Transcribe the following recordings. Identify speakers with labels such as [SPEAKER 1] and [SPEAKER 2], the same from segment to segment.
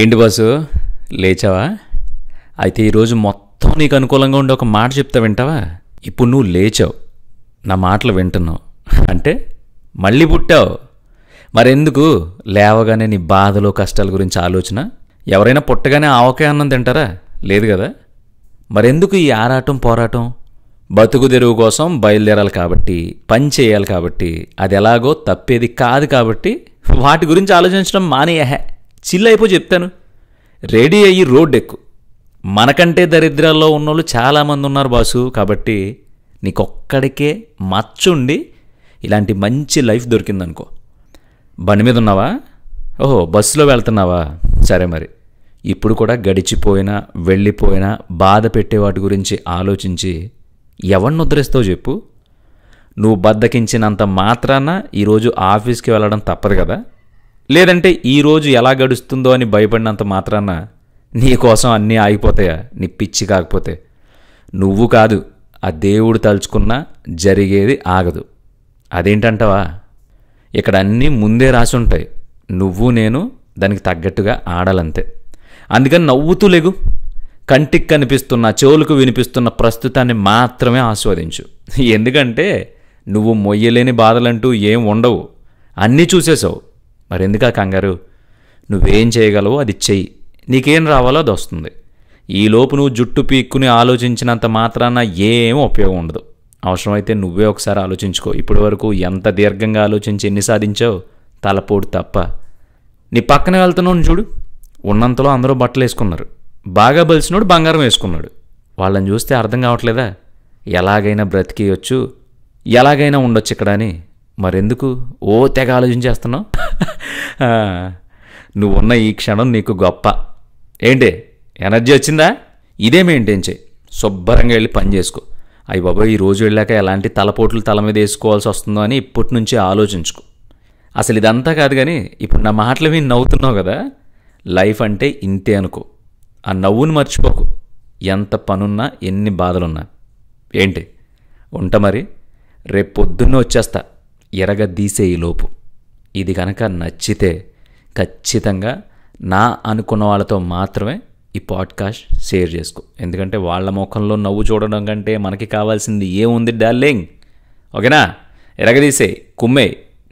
[SPEAKER 1] ఏంటి బాసు లేచావా అయితే ఈరోజు మొత్తం నీకు అనుకూలంగా ఉండే ఒక మాట చెప్తా వింటావా ఇప్పుడు నువ్వు లేచావు నా మాటలు వింటున్నావు అంటే మళ్ళీ పుట్టావు మరెందుకు లేవగానే నీ బాధలు కష్టాల గురించి ఆలోచన ఎవరైనా పుట్టగానే ఆవకాయ అన్నం తింటారా లేదు కదా మరెందుకు ఈ ఆరాటం పోరాటం బతుకు తెరువు కోసం బయలుదేరాలి కాబట్టి పని చేయాలి కాబట్టి అది ఎలాగో తప్పేది కాదు కాబట్టి వాటి గురించి ఆలోచించడం మానేయహే చిల్ అయిపో చెప్తాను రెడీ అయ్యి రోడ్ ఎక్కు మనకంటే దరిద్రాల్లో ఉన్నోళ్ళు చాలామంది ఉన్నారు బాసు కాబట్టి నీకొక్కడికే మచ్చుండి ఇలాంటి మంచి లైఫ్ దొరికిందనుకో బండి మీద ఉన్నావా ఓహో బస్సులో వెళ్తున్నావా సరే మరి ఇప్పుడు కూడా గడిచిపోయినా వెళ్ళిపోయినా బాధ పెట్టే వాటి గురించి ఆలోచించి ఎవరిని ఉద్ధరిస్తావు చెప్పు నువ్వు బద్దకించినంత మాత్రాన ఈరోజు ఆఫీస్కి వెళ్ళడం తప్పదు కదా లేదంటే ఈరోజు ఎలా గడుస్తుందో అని భయపడినంత మాత్రాన నీ కోసం అన్నీ ఆగిపోతాయా నీ పిచ్చి కాకపోతే నువ్వు కాదు ఆ దేవుడు తలుచుకున్నా జరిగేది ఆగదు అదేంటంటావా ఇక్కడ అన్నీ ముందే రాసి ఉంటాయి నువ్వు నేను దానికి తగ్గట్టుగా ఆడాలంతే అందుకని నవ్వుతూ లేగు కంటికి కనిపిస్తున్న చెవులకు వినిపిస్తున్న ప్రస్తుతాన్ని మాత్రమే ఆస్వాదించు ఎందుకంటే నువ్వు మొయ్యలేని బాధలంటూ ఏం ఉండవు అన్నీ చూసేసావు మరెందుకా కంగారు నువ్వేం చేయగలవో అది చెయ్యి నీకేం రావాలో అది వస్తుంది ఈలోపు నువ్వు జుట్టు పీక్కుని ఆలోచించినంత మాత్రాన ఏం ఉపయోగం ఉండదు అవసరమైతే నువ్వే ఒకసారి ఆలోచించుకో ఇప్పటి వరకు ఎంత దీర్ఘంగా ఆలోచించి ఎన్ని సాధించావు తలపోడు తప్ప నీ పక్కన వెళ్తున్నావు చూడు ఉన్నంతలో అందరూ బట్టలు వేసుకున్నారు బాగా బలిసినోడు బంగారం వేసుకున్నాడు వాళ్ళని చూస్తే అర్థం కావట్లేదా ఎలాగైనా బ్రతికేయొచ్చు ఎలాగైనా ఉండొచ్చు ఇక్కడ అని మరెందుకు ఓ తెగ ఆలోచించేస్తున్నావు నువ్వున్న ఈ క్షణం నీకు గొప్ప ఏంటి ఎనర్జీ వచ్చిందా ఇదే మెయింటైన్ చేయి శుభ్రంగా వెళ్ళి పని చేసుకో అయ్యి బాబా ఈ రోజు వెళ్ళాక ఎలాంటి తలపోట్లు తల మీద వేసుకోవాల్సి వస్తుందో అని ఇప్పటి నుంచే ఆలోచించుకో అసలు ఇదంతా కాదు కానీ ఇప్పుడు నా మాటలు విని నవ్వుతున్నావు కదా లైఫ్ అంటే ఇంతే అనుకో ఆ నవ్వును మర్చిపోకు ఎంత పనున్నా ఎన్ని బాధలున్నా ఏంటి ఉంట మరి రేపు పొద్దున్నే వచ్చేస్తా దీసే ఈ లోపు ఇది కనుక నచ్చితే ఖచ్చితంగా నా అనుకున్న వాళ్ళతో మాత్రమే ఈ పాడ్కాస్ట్ షేర్ చేసుకో ఎందుకంటే వాళ్ళ ముఖంలో నవ్వు చూడడం కంటే మనకి కావాల్సింది ఏముంది డార్లింగ్ ఓకేనా ఎరగదీసే కుమ్మే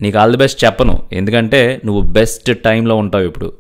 [SPEAKER 1] నీకు ఆల్ ది బెస్ట్ చెప్పను ఎందుకంటే నువ్వు బెస్ట్ టైంలో ఉంటావు ఇప్పుడు